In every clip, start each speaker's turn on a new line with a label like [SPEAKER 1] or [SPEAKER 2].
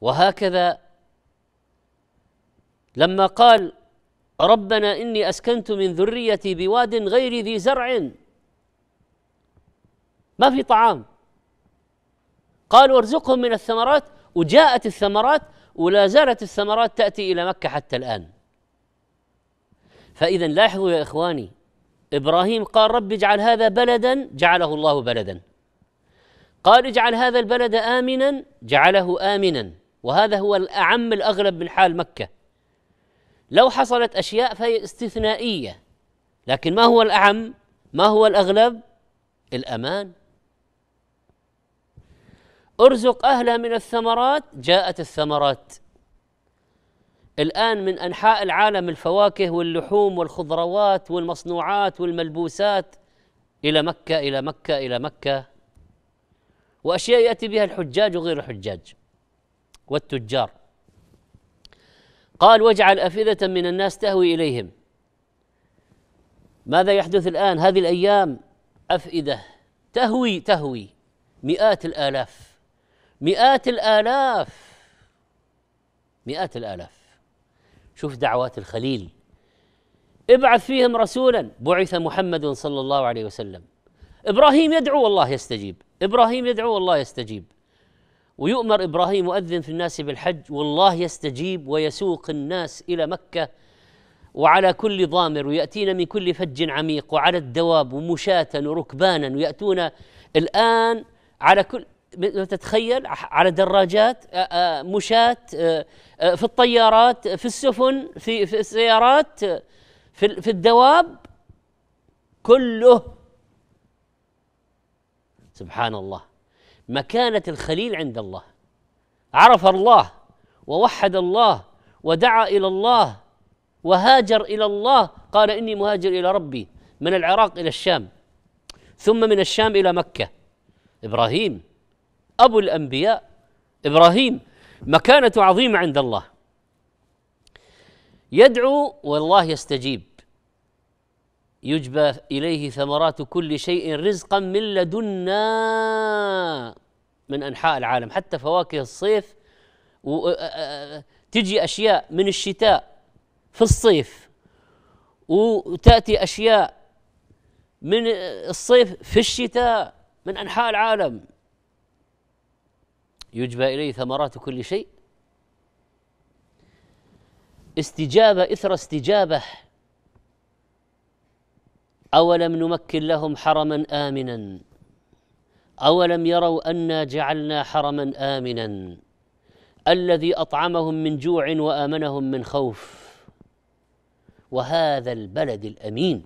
[SPEAKER 1] وهكذا لما قال ربنا اني اسكنت من ذريتي بواد غير ذي زرع ما في طعام قالوا ارزقهم من الثمرات وجاءت الثمرات ولا زالت الثمرات تاتي الى مكه حتى الان فاذا لاحظوا يا اخواني ابراهيم قال رب اجعل هذا بلدا جعله الله بلدا قال اجعل هذا البلد امنا جعله امنا وهذا هو الأعم الأغلب من حال مكة لو حصلت أشياء فهي استثنائية لكن ما هو الأعم ما هو الأغلب الأمان ارزق أهلها من الثمرات جاءت الثمرات الآن من أنحاء العالم الفواكه واللحوم والخضروات والمصنوعات والملبوسات إلى مكة إلى مكة إلى مكة وأشياء يأتي بها الحجاج وغير الحجاج والتجار قال واجعل أفئدة من الناس تهوي إليهم ماذا يحدث الآن هذه الأيام أفئدة تهوي تهوي مئات الآلاف مئات الآلاف مئات الآلاف شوف دعوات الخليل ابعث فيهم رسولا بعث محمد صلى الله عليه وسلم ابراهيم يدعو والله يستجيب ابراهيم يدعو والله يستجيب ويؤمر ابراهيم مؤذن في الناس بالحج والله يستجيب ويسوق الناس الى مكه وعلى كل ضامر وياتينا من كل فج عميق وعلى الدواب ومشاة وركبانا وياتون الان على كل تتخيل على دراجات آه، آه، مشاة آه، في الطيارات في السفن في في السيارات في في الدواب كله سبحان الله مكانه الخليل عند الله عرف الله ووحد الله ودعا الى الله وهاجر الى الله قال اني مهاجر الى ربي من العراق الى الشام ثم من الشام الى مكه ابراهيم ابو الانبياء ابراهيم مكانه عظيمه عند الله يدعو والله يستجيب يجبى اليه ثمرات كل شيء رزقا من لدنا من انحاء العالم حتى فواكه الصيف تجي اشياء من الشتاء في الصيف وتاتي اشياء من الصيف في الشتاء من انحاء العالم يجبى اليه ثمرات كل شيء استجابه اثر استجابه أولم نمكن لهم حرما آمنا أولم يروا أنا جعلنا حرما آمنا الذي أطعمهم من جوع وآمنهم من خوف وهذا البلد الأمين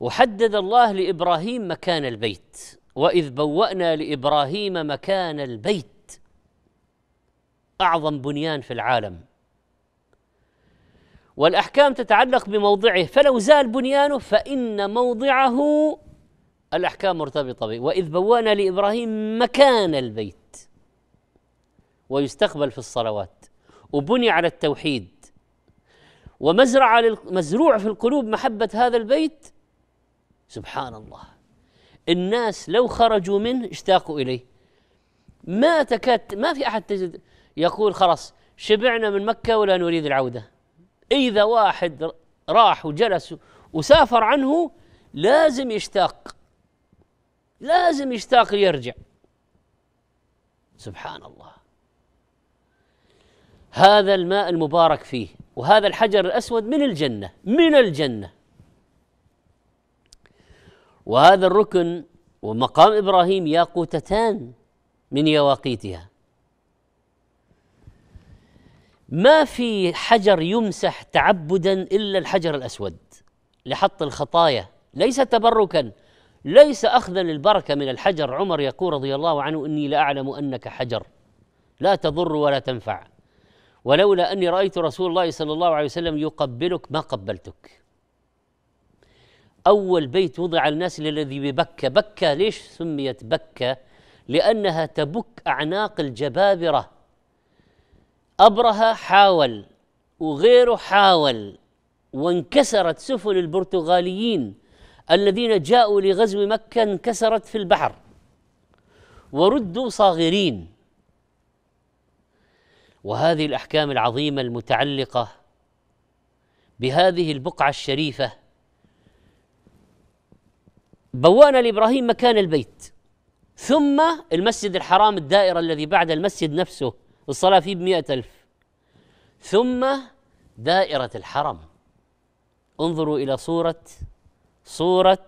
[SPEAKER 1] وحدد الله لإبراهيم مكان البيت وإذ بوأنا لإبراهيم مكان البيت أعظم بنيان في العالم والأحكام تتعلق بموضعه فلو زال بنيانه فإن موضعه الأحكام مرتبطة به وإذ بوانا لإبراهيم مكان البيت ويستقبل في الصلوات وبني على التوحيد ومزرع مزروع في القلوب محبة هذا البيت سبحان الله الناس لو خرجوا منه اشتاقوا إليه ما تكاد ما في أحد تجد يقول خلاص شبعنا من مكة ولا نريد العودة إذا واحد راح وجلس وسافر عنه لازم يشتاق لازم يشتاق ليرجع سبحان الله هذا الماء المبارك فيه وهذا الحجر الأسود من الجنة من الجنة وهذا الركن ومقام إبراهيم ياقوتتان من يواقيتها ما في حجر يمسح تعبدا الا الحجر الاسود لحط الخطايا ليس تبركا ليس اخذا للبركه من الحجر عمر يقول رضي الله عنه اني لاعلم انك حجر لا تضر ولا تنفع ولولا اني رايت رسول الله صلى الله عليه وسلم يقبلك ما قبلتك اول بيت وضع الناس للذي ببكه بكه ليش سميت بكه لانها تبك اعناق الجبابره أبرهة حاول وغيره حاول وانكسرت سفن البرتغاليين الذين جاءوا لغزو مكة انكسرت في البحر وردوا صاغرين وهذه الأحكام العظيمة المتعلقة بهذه البقعة الشريفة بوأنا لإبراهيم مكان البيت ثم المسجد الحرام الدائرة الذي بعد المسجد نفسه الصلاة فيه بمئة ألف ثم دائرة الحرم انظروا إلى صورة صورة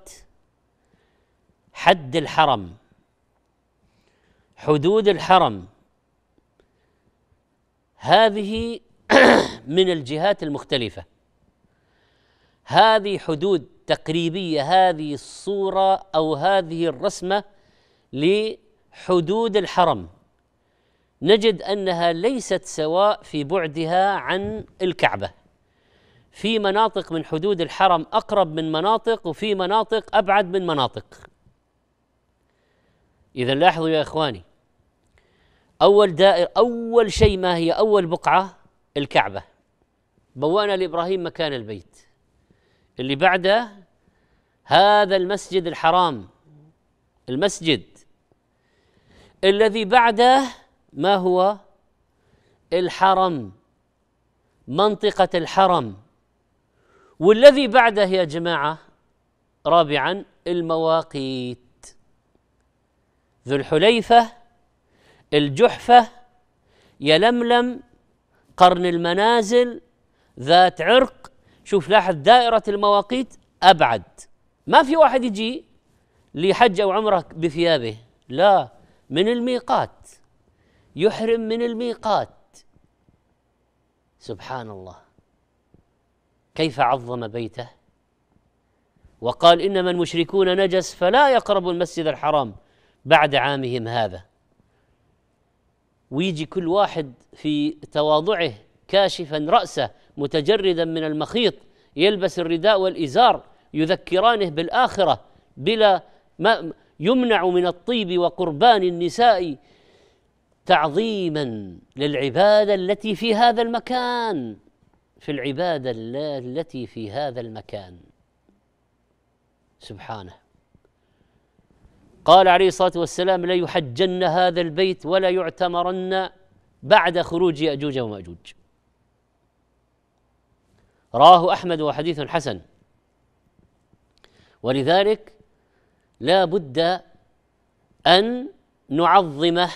[SPEAKER 1] حد الحرم حدود الحرم هذه من الجهات المختلفة هذه حدود تقريبية هذه الصورة أو هذه الرسمة لحدود الحرم نجد انها ليست سواء في بعدها عن الكعبه في مناطق من حدود الحرم اقرب من مناطق وفي مناطق ابعد من مناطق اذا لاحظوا يا اخواني اول دائر اول شيء ما هي اول بقعه الكعبه بوانا لابراهيم مكان البيت اللي بعده هذا المسجد الحرام المسجد الذي بعده ما هو الحرم منطقة الحرم والذي بعده يا جماعة رابعا المواقيت ذو الحليفة الجحفة يلملم قرن المنازل ذات عرق شوف لاحظ دائرة المواقيت أبعد ما في واحد يجي لحج أو عمرك بثيابه لا من الميقات يحرم من الميقات سبحان الله كيف عظم بيته وقال انما المشركون نجس فلا يقربوا المسجد الحرام بعد عامهم هذا ويجي كل واحد في تواضعه كاشفا راسه متجردا من المخيط يلبس الرداء والازار يذكرانه بالاخره بلا ما يمنع من الطيب وقربان النساء تعظيما للعباده التي في هذا المكان في العباده التي في هذا المكان سبحانه قال عليه الصلاه والسلام لا يحجن هذا البيت ولا يعتمرن بعد خروج ياجوج وماجوج رواه احمد وحديث حسن ولذلك لا بد ان نعظمه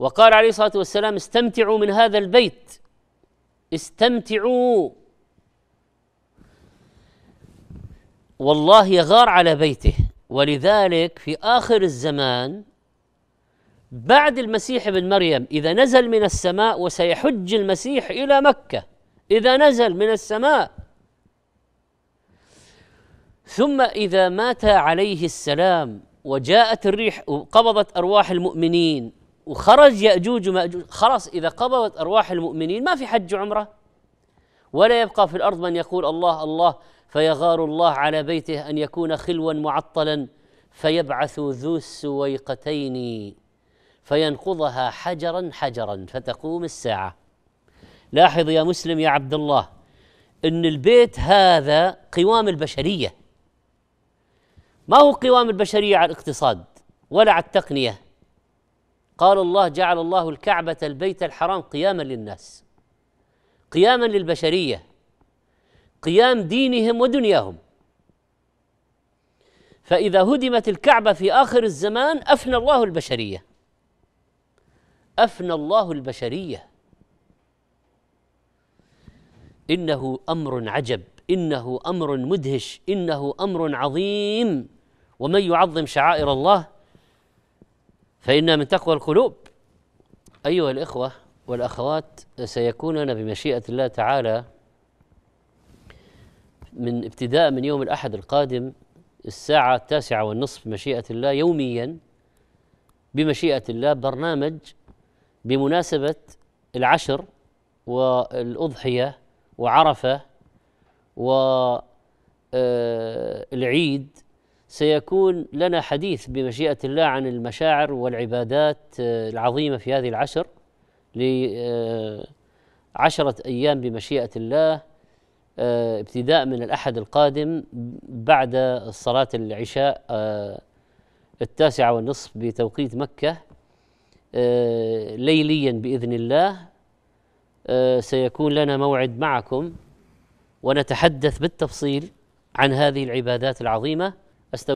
[SPEAKER 1] وقال عليه الصلاه والسلام استمتعوا من هذا البيت استمتعوا والله يغار على بيته ولذلك في اخر الزمان بعد المسيح ابن مريم اذا نزل من السماء وسيحج المسيح الى مكه اذا نزل من السماء ثم اذا مات عليه السلام وجاءت الريح وقبضت ارواح المؤمنين وخرج يأجوج ومأجوج خلاص إذا قبضت أرواح المؤمنين ما في حج عمرة ولا يبقى في الأرض من يقول الله الله فيغار الله على بيته أن يكون خلوا معطلا فيبعث ذو السويقتين فينقضها حجرا حجرا فتقوم الساعة لاحظ يا مسلم يا عبد الله أن البيت هذا قوام البشرية ما هو قوام البشرية على الاقتصاد ولا على التقنية قال الله جعل الله الكعبة البيت الحرام قياما للناس قياما للبشرية قيام دينهم ودنياهم فإذا هدمت الكعبة في آخر الزمان أفنى الله البشرية أفنى الله البشرية إنه أمر عجب إنه أمر مدهش إنه أمر عظيم ومن يعظم شعائر الله فإن من تقوى القلوب أيها الإخوة والأخوات سيكون أنا بمشيئة الله تعالى من ابتداء من يوم الأحد القادم الساعة التاسعة والنصف بمشيئة الله يوميا بمشيئة الله برنامج بمناسبة العشر والأضحية وعرفة والعيد آه، سيكون لنا حديث بمشيئة الله عن المشاعر والعبادات آه، العظيمة في هذه العشر لعشرة آه، أيام بمشيئة الله آه، ابتداء من الأحد القادم بعد صلاة العشاء التاسعة والنصف بتوقيت مكة ليليا بإذن الله سيكون لنا موعد معكم ونتحدث بالتفصيل عن هذه العبادات العظيمه أستغفر